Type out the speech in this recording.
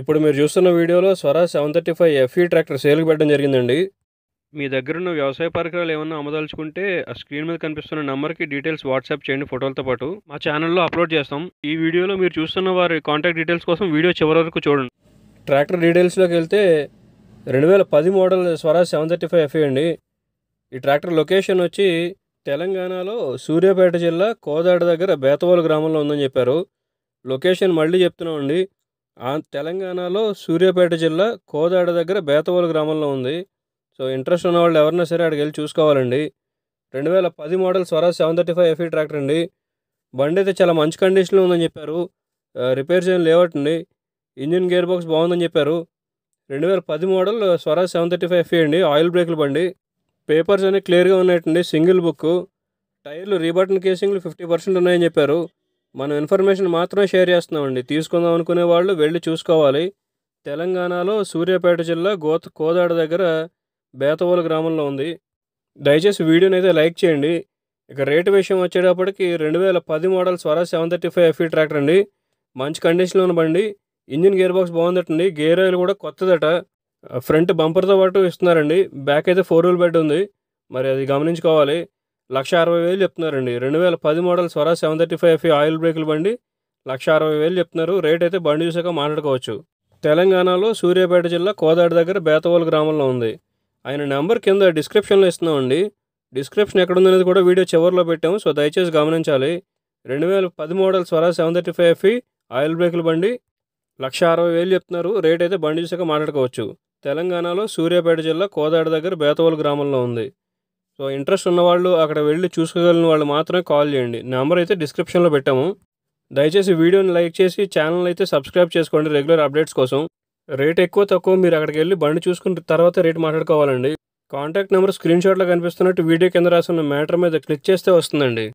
ఇప్పుడు మీరు చూస్తున్న వీడియోలో Swaraj seven thirty five FE e tractor సేల్కి పెట్టడం జరిగిందండి మీ దగ్గరున్న వ్యవసాయ పరికరాలు ఏమన్నా అమ్మదలుచుకుంటే ఆ స్క్రీన్ మీద కనిపిస్తున్న నెంబర్కి డీటెయిల్స్ వాట్సాప్ చేయండి ఫోటోలతో పాటు మా ఛానల్లో అప్లోడ్ చేస్తాం ఈ వీడియోలో మీరు చూస్తున్న వారి కాంటాక్ట్ డీటెయిల్స్ కోసం వీడియో చివరి వరకు చూడండి ట్రాక్టర్ డీటెయిల్స్లోకి వెళ్తే రెండు వేల పది model Swaraj seven thirty five FE e అండి ఈ ట్రాక్టర్ లొకేషన్ వచ్చి తెలంగాణలో సూర్యాపేట జిల్లా కోదాడ దగ్గర బేతవాలు గ్రామంలో ఉందని చెప్పారు లొకేషన్ మళ్ళీ చెప్తున్నామండి ఆ తెలంగాణలో సూర్యాపేట జిల్లా కోదాడ దగ్గర బేతవోలు గ్రామంలో ఉంది సో ఇంట్రెస్ట్ ఉన్న వాళ్ళు ఎవరైనా సరే అక్కడికి వెళ్ళి చూసుకోవాలండి రెండు వేల పది model Swaraj seven thirty five FE tractor అండి బండి అయితే చాలా మంచి కండిషన్లో ఉందని చెప్పారు రిపేర్స్ ఏం లేవట్టండి ఇంజిన్ గేర్ బాక్స్ బాగుందని చెప్పారు రెండు వేల పది model Swaraj seven thirty five FE అండి ఆయిల్ బ్రేకులు బండి పేపర్స్ అన్నీ క్లియర్గా ఉన్నాయండి సింగిల్ బుక్ టైర్లు రీబటన్ కేసింగ్లు ఫిఫ్టీ పర్సెంట్ ఉన్నాయని చెప్పారు మనం ఇన్ఫర్మేషన్ మాత్రమే షేర్ చేస్తున్నామండి తీసుకుందాం అనుకునే వాళ్ళు వెళ్ళి చూసుకోవాలి తెలంగాణలో సూర్యాపేట జిల్లా గోత కోదాడ దగ్గర బేతవోల గ్రామంలో ఉంది దయచేసి వీడియోని అయితే లైక్ చేయండి ఇక రేటు విషయం వచ్చేటప్పటికి రెండు వేల పది model Swaraj seven thirty five FE tractor అండి మంచి కండిషన్లో ఉన్న బండి ఇంజిన్ గేర్ బాక్స్ బాగుందటండి గేర్ ఆయిల్ కూడా కొత్తదట ఫ్రంట్ బంపర్తో పాటు ఇస్తున్నారండి బ్యాక్ అయితే ఫోర్ వీల్ బెడ్ ఉంది మరి అది గమనించుకోవాలి లక్ష అరవై వేలు చెప్తున్నారండి రెండు వేల పది model Swaraj seven thirty five FE e oil బ్రేకుల బండి లక్ష అరవై వేలు చెప్తున్నారు రేట్ అయితే బండి చూసాక మాట్లాడుకోవచ్చు తెలంగాణలో సూర్యాపేట జిల్లా కోదాడి దగ్గర బేతవోలు గ్రామంలో ఉంది ఆయన నెంబర్ కింద డిస్క్రిప్షన్లో ఇస్తున్నామండి డిస్క్రిప్షన్ ఎక్కడుందనేది కూడా వీడియో చివరిలో పెట్టాము సో దయచేసి గమనించాలి రెండు వేల పది model Swaraj seven thirty five FE e oil బ్రేకుల బండి లక్ష అరవై వేలు చెప్తున్నారు రేట్ అయితే బండి చూసాక మాట్లాడుకోవచ్చు తెలంగాణలో సూర్యాపేట జిల్లా కోదాడి దగ్గర బేతవోలు గ్రామంలో ఉంది సో ఇంట్రెస్ట్ ఉన్నవాళ్ళు అక్కడ వెళ్ళి చూసుకోగలిగిన వాళ్ళు మాత్రమే కాల్ చేయండి నెంబర్ అయితే డిస్క్రిప్షన్లో పెట్టాము దయచేసి వీడియోని లైక్ చేసి ఛానల్ అయితే సబ్స్క్రైబ్ చేసుకోండి రెగ్యులర్ అప్డేట్స్ కోసం రేట్ ఎక్కువ తక్కువ మీరు అక్కడికి వెళ్ళి బండి చూసుకున్న తర్వాత రేట్ మాట్లాడుకోవాలండి కాంటాక్ట్ నెంబర్ స్క్రీన్ షాట్లో కనిపిస్తున్నట్టు వీడియో కింద రాసిన మ్యాటర్ మీద క్లిక్ చేస్తే వస్తుందండి